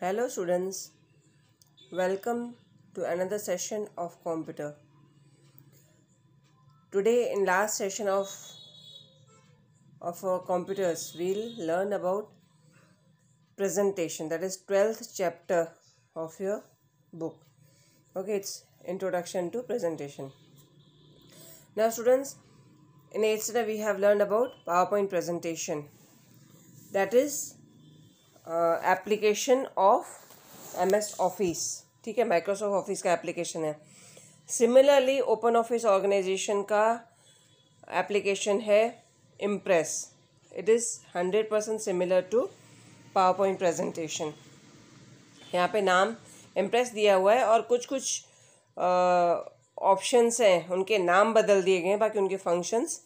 Hello students, welcome to another session of computer. Today in last session of, of our computers, we'll learn about presentation that is 12th chapter of your book. Okay, it's introduction to presentation. Now students, in 8th we have learned about PowerPoint presentation. That is application of M S office ठीक है Microsoft office का application है similarly open office organization का application है Impress it is hundred percent similar to PowerPoint presentation यहाँ पे नाम impress दिया हुआ है और कुछ कुछ ऑप्शंस हैं उनके नाम बदल दिए गए हैं बाकी उनके फंक्शंस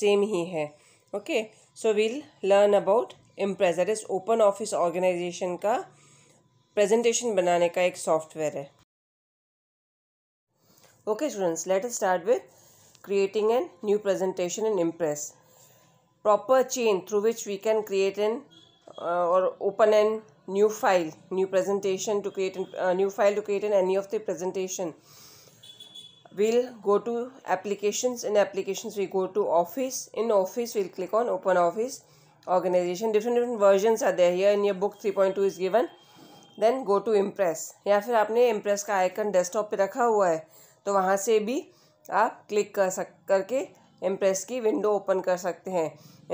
सेम ही हैं okay so we'll learn about Impress that open office organization का प्रेजेंटेशन बनाने का एक सॉफ्टवेयर है okay students let's start with creating an new presentation in Impress proper chain through which we can create an और open an new file new presentation to create new file to create an any of the presentation we'll go to application in application we go to office in office we'll click on open office organization different different versions are there here in your book 3.2 is given then go to impress या फिर आपने impress का icon desktop पे रखा हुआ है तो वहाँ से भी आप click कर सक करके impress की window open कर सकते हैं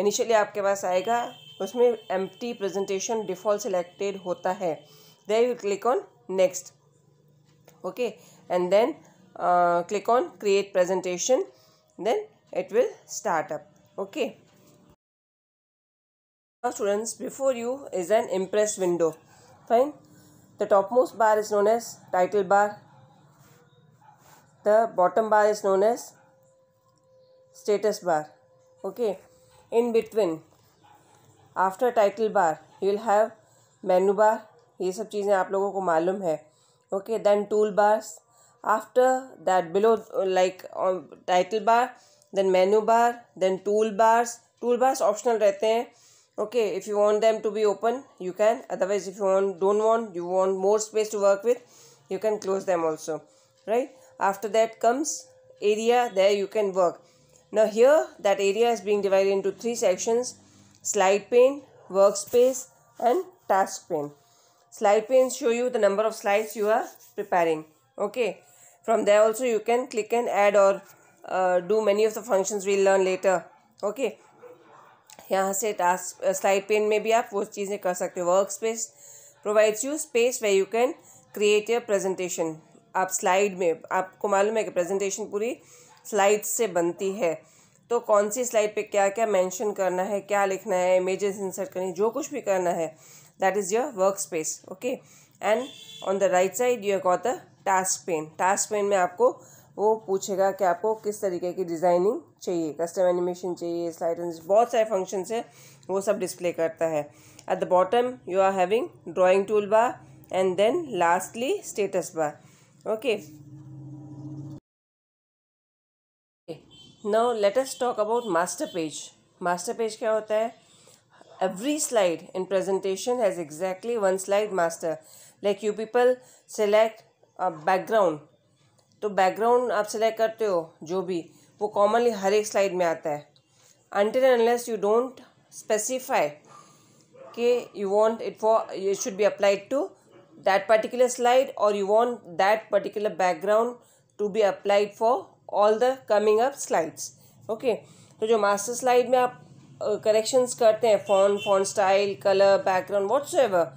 initially आपके पास आएगा उसमें empty presentation default selected होता है there you click on next okay and then uh, click on create presentation then it will start up okay students before you is an impress window fine the topmost bar is known as title bar the bottom bar is known as status bar okay in between after title bar you will have menu bar ये सब चीज़ें आप लोगों को मालूम है okay then tool bars after that below like title bar then menu bar then tool bars tool bars optional रहते हैं okay if you want them to be open you can otherwise if you want don't want you want more space to work with you can close them also right after that comes area there you can work now here that area is being divided into three sections slide pane workspace and task pane slide panes show you the number of slides you are preparing okay from there also you can click and add or uh, do many of the functions we'll learn later okay यहाँ से task slide pen में भी आप वो चीज़ें कर सकते हो work space provides you space way you can create your presentation आप स्लाइड में आपको मालूम है कि प्रेजेंटेशन पूरी स्लाइड से बनती है तो कौन सी स्लाइड पे क्या क्या मेंशन करना है क्या लिखना है इमेजेस इंसर्ट करनी जो कुछ भी करना है that is your work space okay and on the right side you got the task pane task pane में आपको वो पूछेगा कि आपको किस तरीके की डिज़ाइनिंग चाहिए कस्टम एनिमेशन चाहिए स्लाइड बहुत सारे फंक्शन है वो सब डिस्प्ले करता है at the bottom you are having drawing tool bar and then lastly status bar okay now let's talk about master page master page क्या होता है every slide in presentation has exactly one slide master like you people select background तो background आप select करते हो जो भी वो कॉमनली हर एक स्लाइड में आता है until unless you don't specify के you want it for you should be applied to that particular slide और you want that particular background to be applied for all the coming up slides okay तो जो master slide में आप corrections uh, करते हैं font font style colour background whatsoever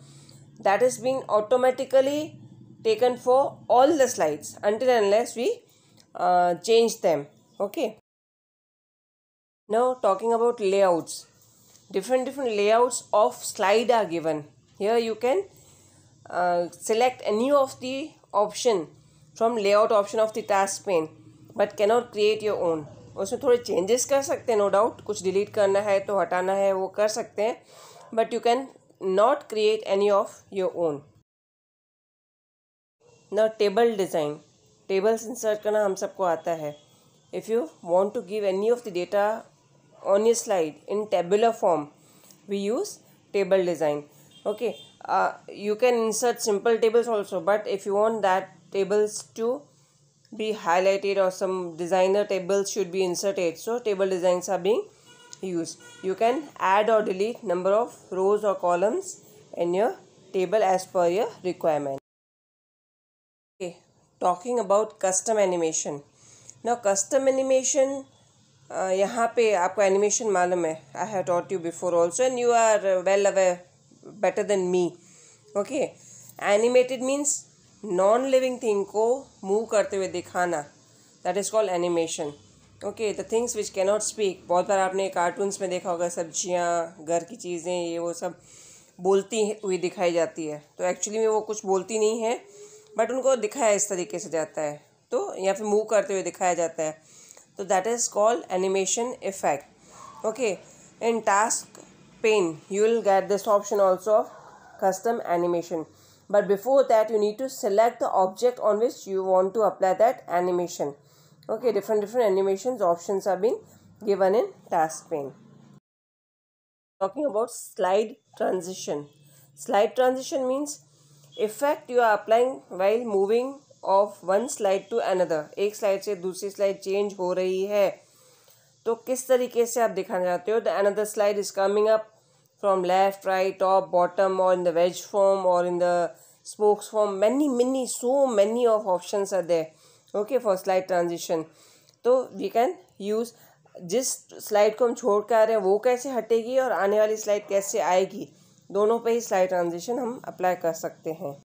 that is been automatically taken for all the slides until unless we uh, change them okay now talking about layouts different different layouts of slide are given here you can uh, select any of the option from layout option of the task pane but cannot create your own उसमें थोड़े changes कर सकते हैं no doubt कुछ delete करना है तो हटाना है वो कर सकते हैं but you can not create any of your own ना टेबल डिज़ाइन टेबल्स इंसर्ट करना हम सबको आता है if you want to give any of the data on your slide in tabular form we use table design okay you can insert simple tables also but if you want that tables to be highlighted और some designer tables should be inserted so table design are being use you can add और delete number of rows और columns in your table as per your requirement talking about custom animation ना custom animation यहाँ पे आपको animation मालूम है I have taught you before also and you are well aware better than me okay animated means non living thing को move करते हुए दिखाना that is called animation okay the things which cannot speak बहुत बार आपने cartoons में देखा होगा सब्जियाँ घर की चीज़ें ये वो सब बोलती हुई दिखाई जाती है तो एक्चुअली में वो कुछ बोलती नहीं है बट उनको दिखाया इस तरीके से जाता है तो या फिर मूव करते हुए दिखाया जाता है तो that is called animation effect okay in task pane you will get this option also of custom animation but before that you need to select the object on which you want to apply that animation okay different different animation option are been given in task pane talking about slide transition slide transition means effect you are applying while moving of one slide to another एक slide से दूसरी slide change हो रही है तो किस तरीके से आप दिखाना चाहते हो the another slide is coming up from left right top bottom और इन द वेज फॉर्म और in the spokes form many many so many of option are there okay for slide transition तो we can use जिस slide को हम छोड़ कर आ रहे हैं वो कैसे हटेगी और आने वाली स्लाइड कैसे आएगी दोनों पे ही स्लाइड ट्रांजिशन हम अप्लाई कर सकते हैं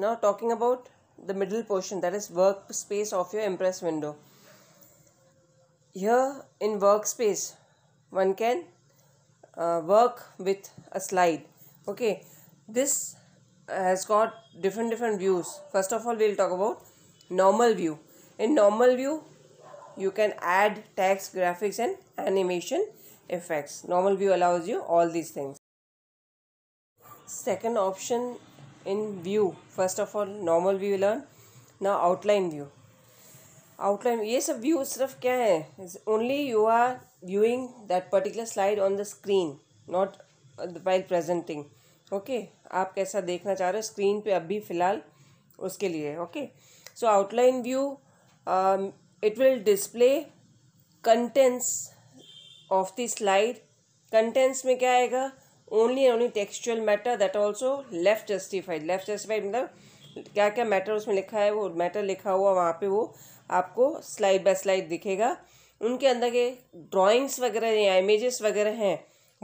now talking about the middle portion that is work space of your Impress window यह in work space one can work with a slide okay this has got different different views first of all we'll talk about normal view in normal view you can add text graphics and animation effects. Normal view allows you all these things. Second option in view. First of all normal view learn. Now outline view. Outline ये सब view सिर्फ क्या है only you are viewing that particular slide on the screen not while presenting okay आप कैसा देखना चाह रहे हो स्क्रीन पे अभी फ़िलहाल उसके लिए okay so outline view it will display contents of the slide contents में क्या आएगा only and only textual matter that also left justified left justified मतलब क्या क्या मैटर उसमें लिखा है वो मैटर लिखा हुआ वहाँ पे वो आपको स्लाइड बाय स्लाइड दिखेगा उनके अंदर के ड्राइंग्स वगैरह या इमेजेस वगैरह हैं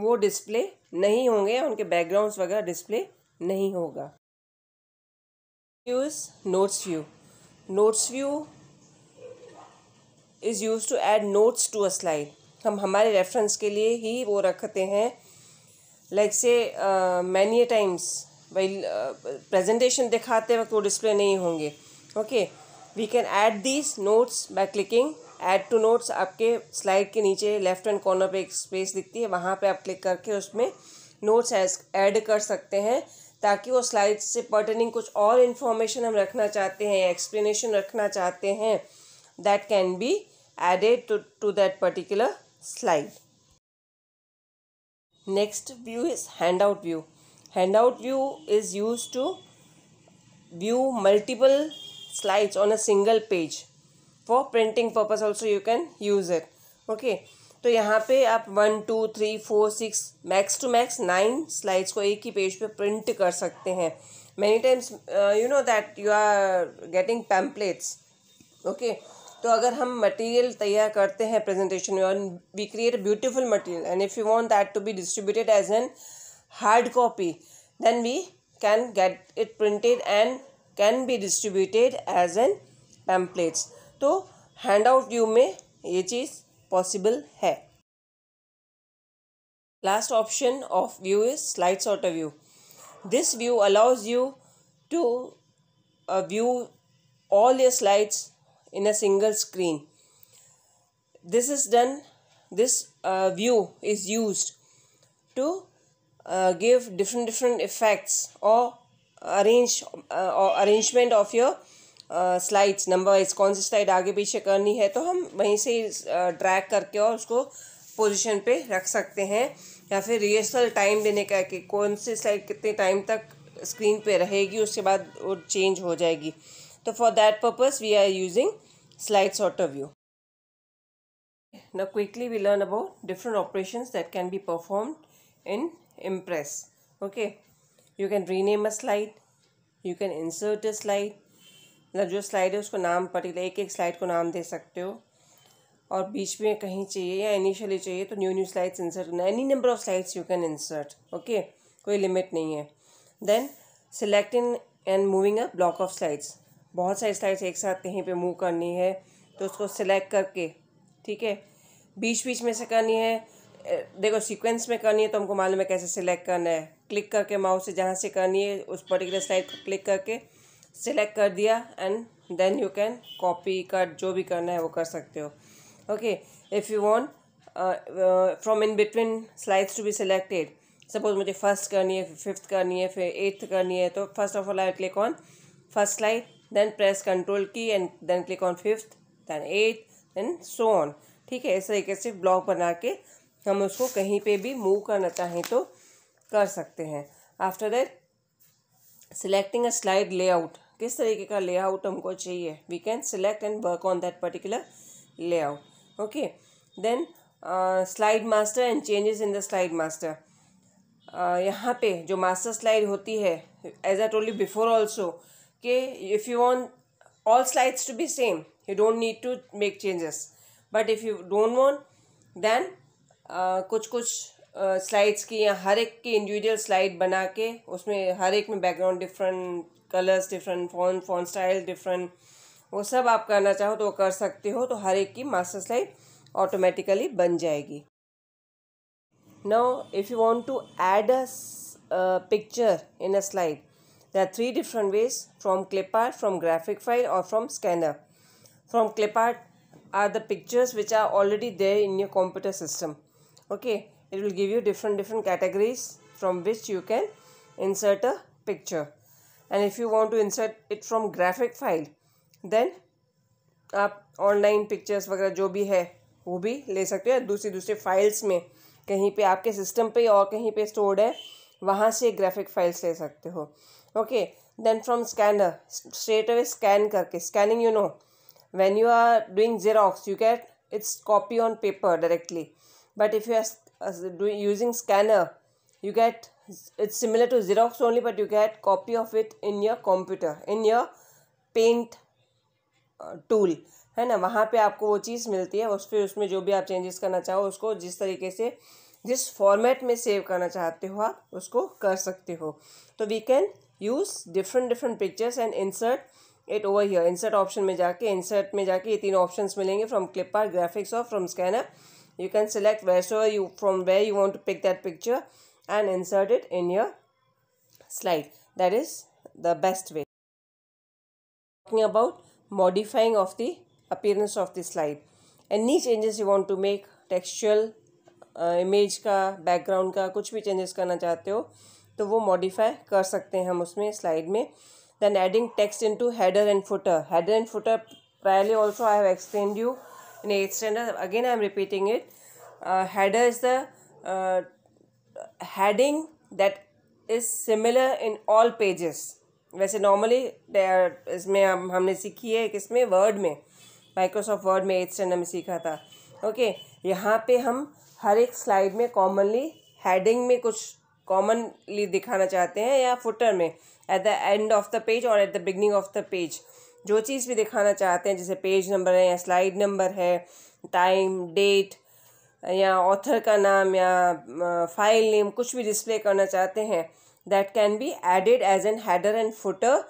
वो डिस्प्ले नहीं होंगे उनके बैकग्राउंड्स वगैरह डिस्प्ले नहीं होगा use notes view notes view is used to add notes to a slide हम हमारे रेफरेंस के लिए ही वो रखते हैं लाइक से मैनी टाइम्स वही प्रेजेंटेशन दिखाते वक्त वो डिस्प्ले नहीं होंगे okay we can add these notes by clicking add to notes आपके स्लाइड के नीचे लेफ्ट हैंड कॉर्नर पे एक स्पेस दिखती है वहाँ पे आप क्लिक करके उसमें नोट्स ऐड कर सकते हैं ताकि वो स्लाइड से पर्टनिंग कुछ और इन्फॉर्मेशन हम रखना चाहते हैं एक्सप्लेनेशन रखना चाहते हैं that can be added to to that particular slide. Next view is handout view. Handout view is used to view multiple slides on a single page. For printing purpose also you can use it. Okay. तो यहाँ पे आप one two three four six max two max nine slides को एक ही page पे print कर सकते हैं many times you know that you are getting pamphlets okay तो अगर हम मटेरियल तैयार करते हैं प्रेजेंटेशन में और we create beautiful material and if you want that to be distributed as an hard copy then we can get it printed and can be distributed as an pamphlets तो handout view में ये चीज़ possible है last option of view is slides out view this view allows you to view all your slides in a single screen. This is done, this uh, view is used to uh, give different different effects or arrange uh, or arrangement of your slides number इस कौन सी slide आगे पीछे करनी है तो हम वहीं से ड्रैग uh, करके और उसको पोजीशन पे रख सकते हैं या फिर रिहर्सल टाइम देने का है कि कौन सी स्लाइड कितने टाइम तक स्क्रीन पे रहेगी उसके बाद वो चेंज हो जाएगी तो for that purpose we are using slide sort of view ना quickly we learn about different operation that can be perform in Impress okay you can rename a slide you can insert a slide मतलब जो slide है उसको नाम पटेला एक एक slide को नाम दे सकते हो और बीच में कहीं चाहिए या इनिशियली चाहिए तो न्यू न्यू स्लाइड्स इंसर्ट करना any number of slides you can insert okay कोई लिमिट नहीं है then select and moving a block of slides बहुत सारे स्टाइल्स एक साथ कहीं पे मूव करनी है तो उसको सिलेक्ट करके ठीक है बीच बीच में से करनी है देखो सीक्वेंस में करनी है तो हमको मालूम है कैसे सिलेक्ट करना है क्लिक करके माउस से जहाँ से करनी है उस पर्टिकुलर स्लाइड को क्लिक करके सिलेक्ट कर दिया and then you can copy cut जो भी करना है वो कर सकते हो okay if you want from in between slides to be selected suppose मुझे फर्स्ट करनी है फिफ्थ करनी है फिर एट्थ करनी है तो first of all I click on first slide then press control key and then click on fifth then eighth then so on ठीक है इस तरीके से ब्लॉक बना के हम उसको कहीं पे भी मूव करना चाहें तो कर सकते हैं after that selecting a slide layout किस तरीके का लेआउट हमको चाहिए we can select and work on that particular layout okay then slide master and changes in the slide master यहाँ पे जो मास्टर स्लाइड होती है as I you before also के if you want all slides to be same you don't need to make changes but if you don't want then uh, कुछ कुछ slides uh, की या हर एक की इंडिविजुअल स्लाइड बना के उसमें हर एक में background different colours different font font style different वो सब आप करना चाहो तो कर सकते हो तो हर एक की मास्टर स्लाइड ऑटोमेटिकली बन जाएगी now if you want to add a picture in a slide There are three different ways from clip art from graphic file or from scanner. From clip art are the pictures which are already there in your computer system. Okay, it will give you different different categories from which you can insert a picture. And if you want to insert it from graphic file, then आप online pictures वगैरह जो भी है वो भी ले सकते हो दूसरी दूसरी फाइल्स में कहीं पे आपके सिस्टम पे और कहीं पे स्टोर्ड है वहाँ से ग्राफिक फाइल्स ले सकते हो okay then from scanner straight away scan करके scanning you know when you are doing Xerox you get its copy on paper directly but if you are using scanner you get it's similar to Xerox only but you get copy of it in your computer in your paint tool है ना वहाँ पर आपको वो चीज़ मिलती है उस पर उसमें जो भी आप चेंजेस करना चाहो उसको जिस तरीके से जिस फॉर्मेट में सेव करना चाहते हो आप उसको कर सकते हो तो we can use different different pictures and insert it over here insert option में जाके इंसर्ट में जाके ये तीन ऑप्शन मिलेंगे फ्रॉम क्लिप आर ग्राफिक्स और from scanner you can select वैसो you from way you want to pick that picture and insert it in your slide that is the best way talking about modifying of the appearance of the slide any changes you want to make textual image का background का कुछ भी changes करना चाहते हो तो वो modify कर सकते हैं हम उसमें स्लाइड में then adding text into header and footer header and footer priorly also I have explain you in eighth standard again I am repeating it header is is the uh, heading that is similar वैसे normally इसमें हम हमने सीखी है किसमें word में Microsoft word में एथ स्टैंडर्ड में सीखा था ओके okay, यहाँ पे हम हर एक स्लाइड में कॉमनली हेडिंग में कुछ कॉमनली दिखाना चाहते हैं या फुटर में at the end of the page और at the beginning of the page जो चीज़ भी दिखाना चाहते हैं जैसे पेज नंबर है या स्लाइड नंबर है टाइम डेट या ऑथर का नाम या फाइल नेम कुछ भी डिस्प्ले करना चाहते हैं that can be added as an header and footer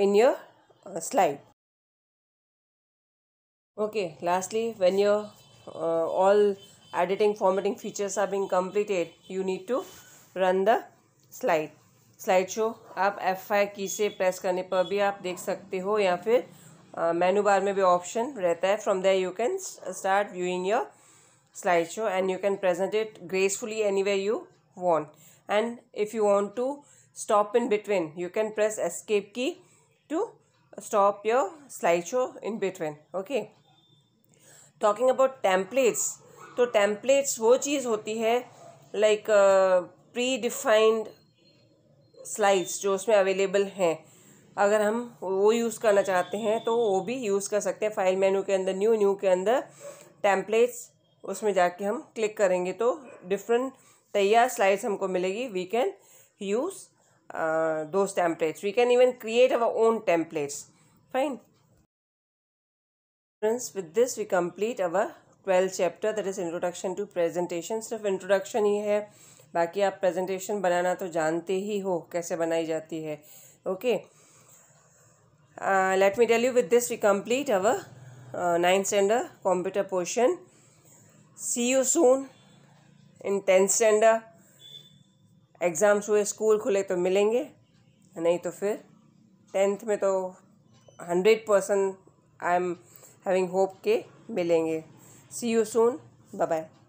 in your slide okay lastly when your all editing formatting features are being completed you need to run the slide slide show आप F I key से press करने पर भी आप देख सकते हो या फिर मेनू बार में भी ऑप्शन रहता है from there you can start viewing your slide show and you can present it gracefully any way you want and if you want to stop in between you can press escape key to stop your slideshow in between okay talking about templates तो templates वो चीज़ होती है like pre defined slides जो उसमें available हैं अगर हम वो यूज़ करना चाहते हैं तो वो भी यूज़ कर सकते हैं फाइल मेनू के अंदर न्यू न्यू के अंदर टेम्पलेट्स उसमें जाके हम क्लिक करेंगे तो डिफरेंट तैयार स्लाइड्स हमको मिलेगी we can use those templates we can even create our own templates fine with this we complete our twelfth chapter that is introduction to presentation सिर्फ इंट्रोडक्शन ही है बाकी आप प्रेजेंटेशन बनाना तो जानते ही हो कैसे बनाई जाती है okay let me tell you with this we complete our ninth standard computer portion see you soon in tenth standard exams हुए स्कूल खुले तो मिलेंगे नहीं तो फिर टेंथ में तो hundred percent I am having hope के मिलेंगे See you soon. Bye bye.